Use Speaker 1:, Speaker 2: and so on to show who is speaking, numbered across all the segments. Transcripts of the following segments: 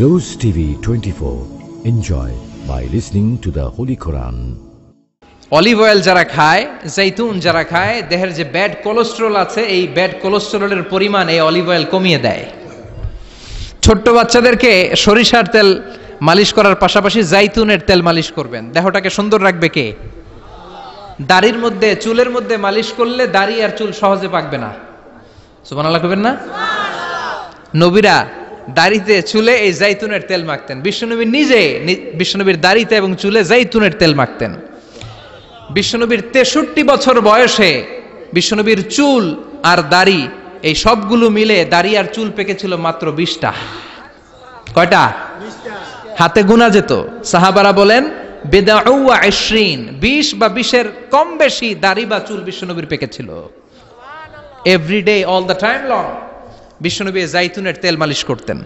Speaker 1: rose TV twenty four enjoy by listening to the holy Quran olive oil যারা খায় জৈতুন যারা খায় দেহের যে ব্যাড কোলেস্ট্রল আছে এই ব্যাড কোলেস্ট্রলের পরিমাণ এই অলিভ অয়েল কমিয়ে দেয় ছোট্ট বাচ্চাদেরকে সরিষার তেল মালিশ করার পাশাপাশি জাইতুনের তেল মালিশ করবেন দেহটাকে সুন্দর রাখবে কে দাড়ির মধ্যে চুলের মধ্যে মালিশ করলে দাড়ি আর চুল সহজে পাকবে না সুবান আল্লাহ করবেন না নবীরা দাড়িতে চুলে এই জাইতুনের তেল মাখতেন বিষ্ণুনবী নিজে বিষ্ণুনবীর দাড়িতে এবং চুলে জাইতুনের তেল মাখতেন বিষ্ণুনবীর তেষট্টি বছর বয়সে বিষ্ণুনবীর চুল আর দাড়ি এই সবগুলো মিলে দাড়ি আর চুল পেকেছিল মাত্র বিশটা কয়টা হাতে গুনা যেত সাহাবারা বলেন বেদাউয়া বিশ বা বিশের কম বেশি দাড়ি বা চুল বিষ্ণুনবীর পেকেছিল everyday all the time long বিশ্বনবী জাইতুনের তেল মালিশ করতেন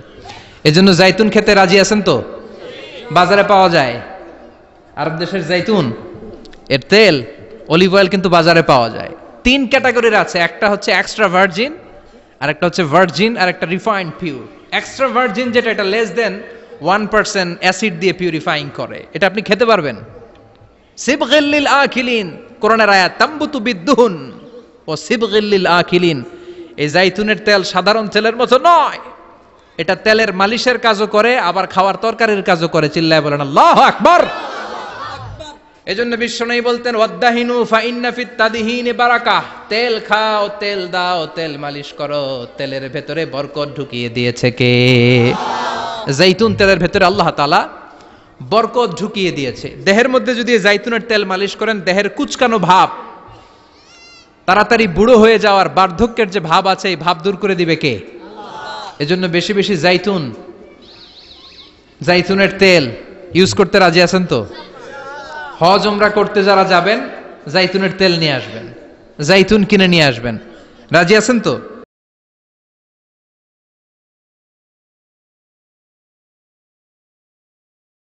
Speaker 1: এজন্য জাইতুন খেতে রাজি আছেন তো বাজারে পাওয়া যায় আরব দেশের জাইতুন এর তেল অলিভ অয়েল কিন্তু বাজারে পাওয়া যায় তিন ক্যাটাগরির আছে একটা হচ্ছে এক্সট্রা ভার্জিন আর একটা হচ্ছে ভার্জিন আর একটা রিফাইন্ড পিউর এক্সট্রা ভার্জিন যেটা এটা less than one percent acid দিয়ে পিউরিফাইং করে এটা আপনি খেতে পারবেন সিবগিল্লিল আখিলিন কোরআনের আয়া তাম্বুতু বিদ্যুহন ও সিবগিল্লিল আখিলিন এই জাইতুনের তেল সাধারণ তেলের মতো নয় এটা তেলের মালিশের কাজও করে আবার খাওয়ার তরকারির কাজও করে চিল্লায় বলেন আল্লাহ এই জন্য বিশ্ব নেই বলতেন ওয়াদ্দাহিনু ফাইন্নাফিত তাদিহিন তেল খাও তেল দাও তেল মালিশ করো তেলের ভেতরে বরকত ঢুকিয়ে দিয়েছে কে জাইতুন তেলের ভেতরে আল্লাহ তালা বরকত ঢুকিয়ে দিয়েছে দেহের মধ্যে যদি জাইতুনের তেল মালিশ করেন দেহের কুচকানো ভাব তাড়াতাড়ি বুড়ো হয়ে যাওয়ার বার্ধক্যের যে ভাব আছে এই ভাব দূর করে দিবে কে এজন্য বেশি বেশি জাইতুন জাইতুনের তেল ইউজ করতে রাজি আছেন তো হজ ওমরা করতে যারা যাবেন জাইতুনের তেল নিয়ে আসবেন জাইতুন কিনে নিয়ে আসবেন রাজি আছেন তো